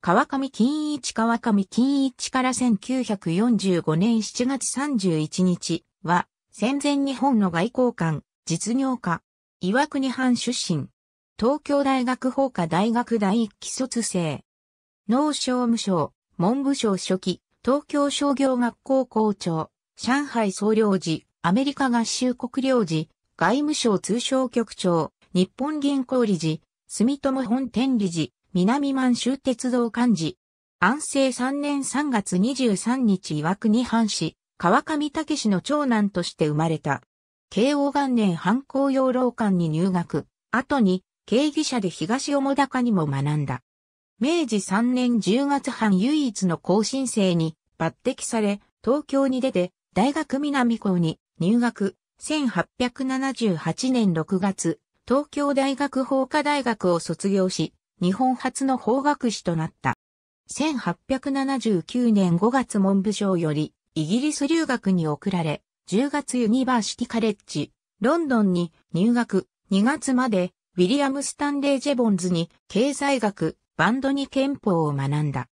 川上金一川上金一から1945年7月31日は、戦前日本の外交官、実業家、岩国藩出身、東京大学法科大学第一期卒生、農商務省、文部省初期、東京商業学校校長、上海総領事、アメリカ合衆国領事、外務省通商局長、日本銀行理事、住友本店理事、南満州鉄道幹事。安政3年3月23日岩国藩士、川上武氏の長男として生まれた。慶応元年反抗養老館に入学、後に、経義者で東表高にも学んだ。明治3年10月半唯一の更新生に抜擢され、東京に出て、大学南校に入学、1878年6月、東京大学法科大学を卒業し、日本初の法学士となった。1879年5月文部省よりイギリス留学に送られ、10月ユニバーシティカレッジ、ロンドンに入学、2月までウィリアム・スタンレー・ジェボンズに経済学、バンドに憲法を学んだ。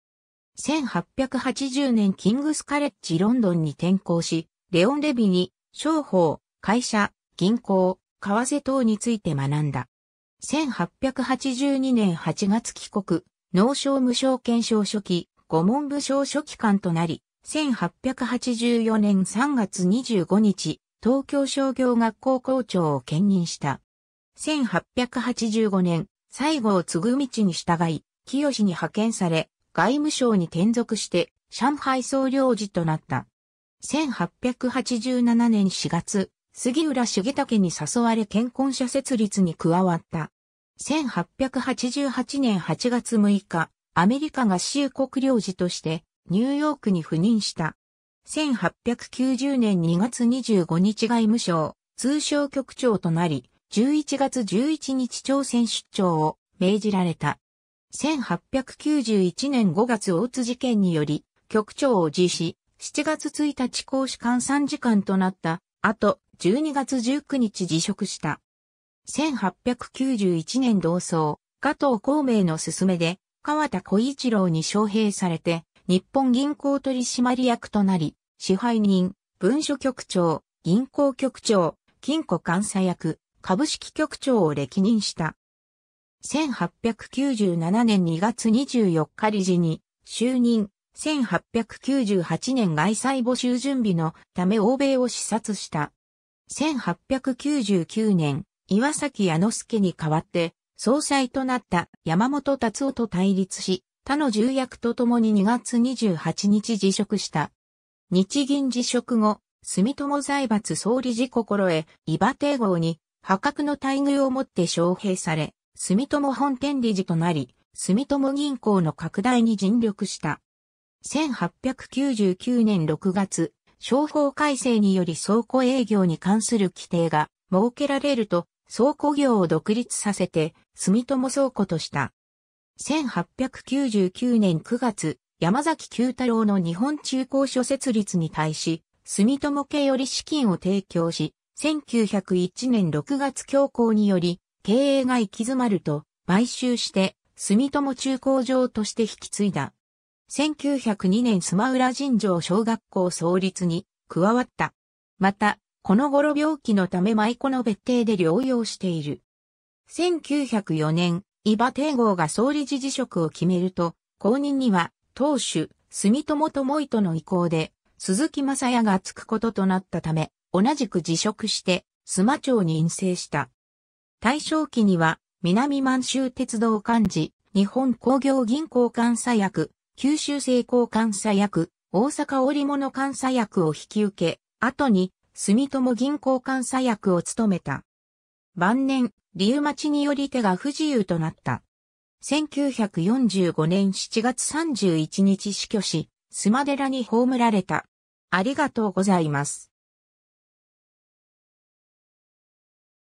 1880年キングスカレッジロンドンに転校し、レオン・レビに商法、会社、銀行、為替等について学んだ。1882年8月帰国、農商無償検証書記、五文部省書記官となり、1884年3月25日、東京商業学校校長を兼任した。1885年、西郷継ぐ道に従い、清に派遣され、外務省に転属して、上海総領事となった。1887年4月、杉浦茂武に誘われ健婚者設立に加わった。1888年8月6日、アメリカ合衆国領事としてニューヨークに赴任した。1890年2月25日外務省、通商局長となり、11月11日朝鮮出張を命じられた。1891年5月大津事件により、局長を辞し、7月1日公使館参事官となった、後、12月19日辞職した。1891年同窓、加藤孔明の勧めで、川田小一郎に招聘されて、日本銀行取締役となり、支配人、文書局長、銀行局長、金庫監査役、株式局長を歴任した。1897年2月24日理事に就任、1898年外債募集準備のため欧米を視察した。1899年岩崎矢之助に代わって、総裁となった山本達夫と対立し、他の重役と共に2月28日辞職した。日銀辞職後、住友財閥総理事心得伊庭帝号に破格の待遇をもって招聘され、住友本店理事となり、住友銀行の拡大に尽力した。1899年6月、商法改正により倉庫営業に関する規定が設けられると、倉庫業を独立させて、住友倉庫とした。1899年9月、山崎九太郎の日本中古書設立に対し、住友家より資金を提供し、1901年6月強行により、経営が行き詰まると、買収して、住友中高場として引き継いだ。1902年スマウラ尋常小学校創立に加わった。また、この頃病気のため舞妓の別邸で療養している。1904年、伊庭帝豪が総理事辞職を決めると、後任には、当主、住友智人の意向で、鈴木正也がつくこととなったため、同じく辞職して、須磨町に院性した。大正期には、南満州鉄道幹事、日本工業銀行監査役、九州成功監査役、大阪織物監査役を引き受け、後に住友銀行監査役を務めた。晩年、リウマチにより手が不自由となった。1945年7月31日死去し、スマデラに葬られた。ありがとうございます。